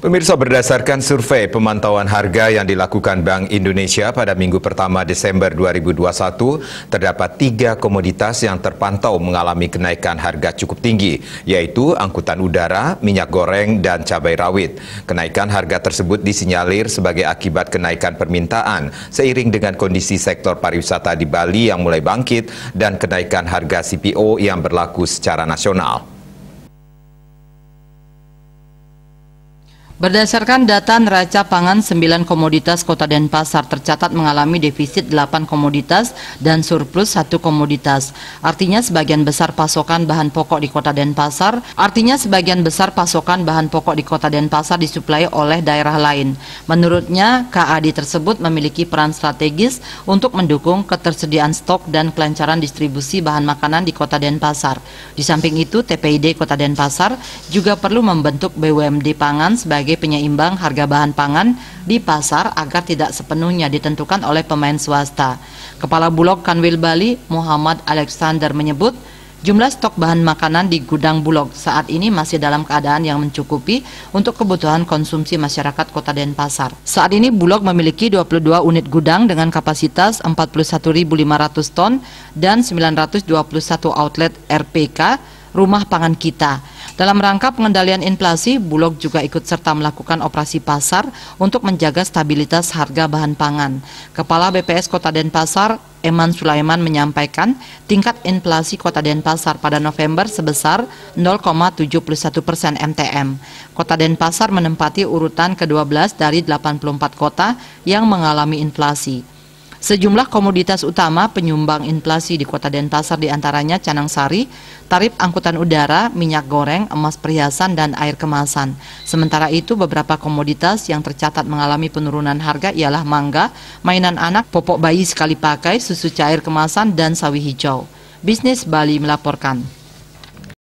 Pemirsa berdasarkan survei pemantauan harga yang dilakukan Bank Indonesia pada minggu pertama Desember 2021, terdapat tiga komoditas yang terpantau mengalami kenaikan harga cukup tinggi, yaitu angkutan udara, minyak goreng, dan cabai rawit. Kenaikan harga tersebut disinyalir sebagai akibat kenaikan permintaan seiring dengan kondisi sektor pariwisata di Bali yang mulai bangkit dan kenaikan harga CPO yang berlaku secara nasional. Berdasarkan data neraca pangan, 9 komoditas kota Denpasar tercatat mengalami defisit 8 komoditas dan surplus 1 komoditas. Artinya sebagian besar pasokan bahan pokok di kota Denpasar, artinya sebagian besar pasokan bahan pokok di kota Denpasar disuplai oleh daerah lain. Menurutnya, KAD tersebut memiliki peran strategis untuk mendukung ketersediaan stok dan kelancaran distribusi bahan makanan di kota Denpasar. Di samping itu, TPID kota Denpasar juga perlu membentuk BUMD pangan sebagai sebagai penyeimbang harga bahan pangan di pasar agar tidak sepenuhnya ditentukan oleh pemain swasta. Kepala Bulog Kanwil Bali, Muhammad Alexander menyebut, Jumlah stok bahan makanan di gudang Bulog saat ini masih dalam keadaan yang mencukupi untuk kebutuhan konsumsi masyarakat Kota Denpasar. Saat ini Bulog memiliki 22 unit gudang dengan kapasitas 41.500 ton dan 921 outlet RPK rumah pangan kita. Dalam rangka pengendalian inflasi, Bulog juga ikut serta melakukan operasi pasar untuk menjaga stabilitas harga bahan pangan. Kepala BPS Kota Denpasar, Eman Sulaiman menyampaikan tingkat inflasi Kota Denpasar pada November sebesar 0,71 persen MTM. Kota Denpasar menempati urutan ke-12 dari 84 kota yang mengalami inflasi. Sejumlah komoditas utama penyumbang inflasi di kota Denpasar diantaranya canang sari, tarif angkutan udara, minyak goreng, emas perhiasan, dan air kemasan. Sementara itu beberapa komoditas yang tercatat mengalami penurunan harga ialah mangga, mainan anak, popok bayi sekali pakai, susu cair kemasan, dan sawi hijau. Bisnis Bali melaporkan.